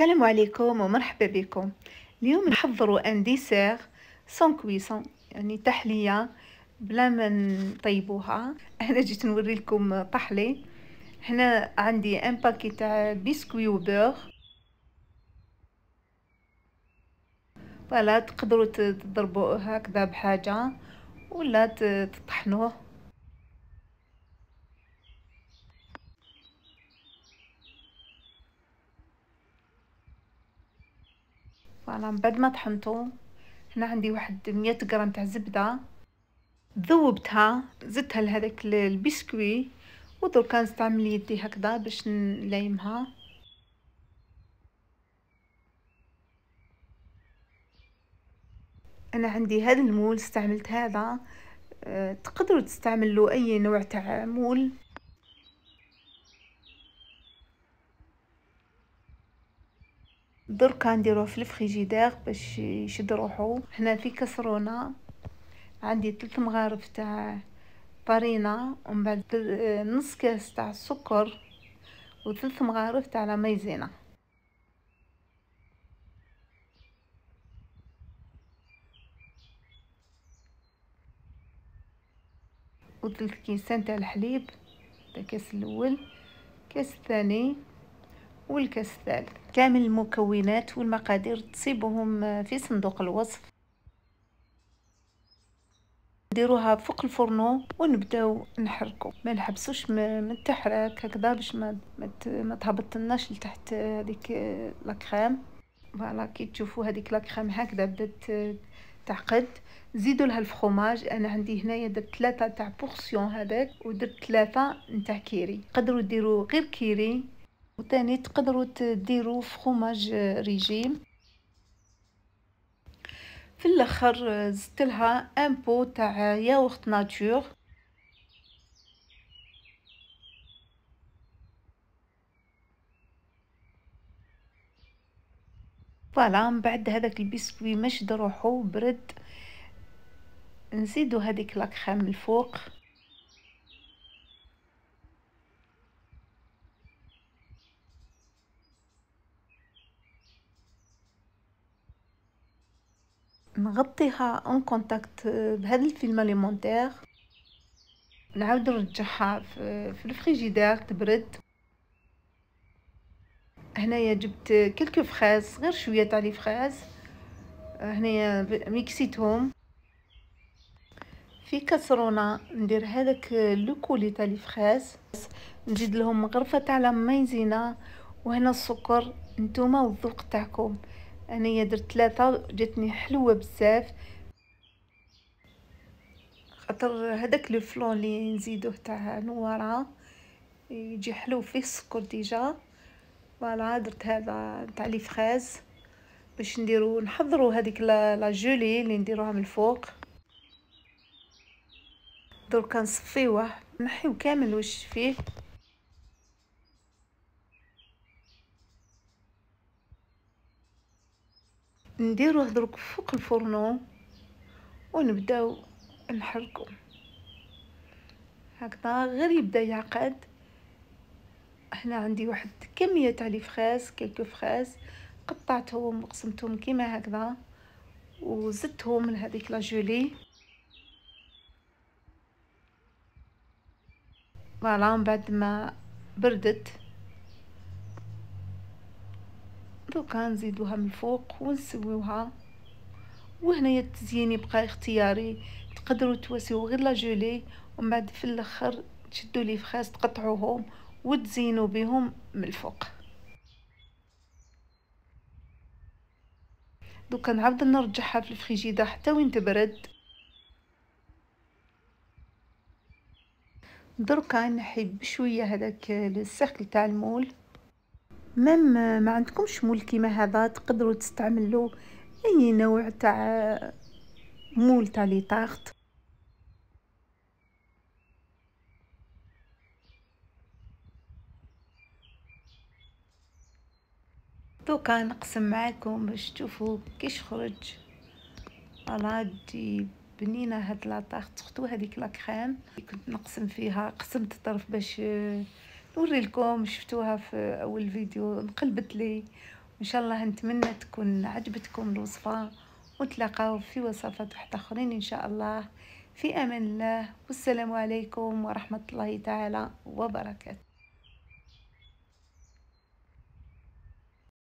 السلام عليكم ومرحبا بكم اليوم نحضروا ان ديسير سون كويسون يعني تحليه بلا ما نطيبوها هنا جيت نوري لكم طحلي هنا عندي ان باكي تاع بيسكوي وبيغ فوالا تقدروا تضربوه هكذا بحاجه ولا تطحنوه الحرارة من بعد ما طحنتو هنا عندي واحد مية غرام تاع زبدة ذوبتها زدتها لهذاك البسكوي ودركا نستعمل يدي هكذا باش نلايمها انا عندي هذا المول استعملت هذا أه، تقدروا تستعملوا اي نوع تاع مول الدر نديروه في الفريجيدير باش يشد روحو هنا في كسرونه عندي ثلاث مغارف تاع فرينه ومن بعد نص كاس تاع السكر وثلاث مغارف تاع لا مايزينا وثلث كيسان تاع الحليب تاع كاس الاول كاس الثاني والكاس الثالث كامل المكونات والمقادير تصيبهم في صندوق الوصف نديروها فوق الفرنو ونبداو نحركو ما نحبسوش من التحريك هكذا باش ما ما تهبطناش لتحت هذيك كريم فوالا كي تشوفوا هذيك كريم هكذا بدات تعقد زيدوا لها الفخوماج انا عندي هنايا درت ثلاثه تاع بورسيون هذاك ودرت ثلاثه نتاع كيري تقدروا ديروا غير كيري وثاني تقدروا تديروا فخوماج ريجيم في الاخر زدت لها ان بو تاع ياغورت ناتور فوالا من بعد هذاك البسكوي مشد روحو برد نزيدو هذيك لاكريم الفوق نغطيها اون كونتاكت بهذا الفيلم اليمونتير نعاود نرجعها في الفريجيدير تبرد هنايا جبت كلكو فخاز غير شويه تاع لي فخاز هنايا ميكسيتهم في كسرونه ندير هذاك لوكولي تاع لي فخاز نزيد لهم غرفه تاع مايزينا وهنا السكر نتوما والذوق تاعكم انايا درت ثلاثه جاتني حلوه بزاف خاطر هذاك لو فلون اللي نزيدوه تاع نواره يجي حلو فيه السكر ديجا فوالا درت هذا تاع لي فريز باش نديرو نحضرو هذيك لا جولي اللي نديروها من الفوق درك نصفيوه نحيو كامل واش فيه نديروه درك فوق الفرنو ونبداو نحركو هكذا غير يبدا يعقد هنا عندي واحد كميه تاع لي فخاز كيلكو فخاز قطعتهم وقسمتهم كيما هكذا وزدتهم من هذيك لا جولي فوالا من بعد ما بردت دوكا نزيدوها من الفوق ونسويوها وهنايا التزيين يبقى اختياري تقدروا تواسيو غير لا جولي ومن بعد في الاخر تشدوا لي فخاس تقطعوهم وتزينوا بهم من الفوق دوكا نعاود نرجعها في الفريجيدة حتى وين تبرد دركا نحي بشويه هذاك السيركل تاع المول مام ما عندكمش مول كيما هذا تقدروا تستعملوا اي نوع تاع مول تاع لي طارت دوكا نقسم معاكم باش تشوفوا كيش خرج فوالا تجي بنينه هاد لاطاغ تخطو هذيك لا كنت نقسم فيها قسمت الطرف باش نوريلكم لكم شفتوها في اول فيديو انقلبت لي ان شاء الله نتمنى تكون عجبتكم الوصفه وتلاقاو في وصفات واحده اخرين ان شاء الله في امان الله والسلام عليكم ورحمه الله تعالى وبركاته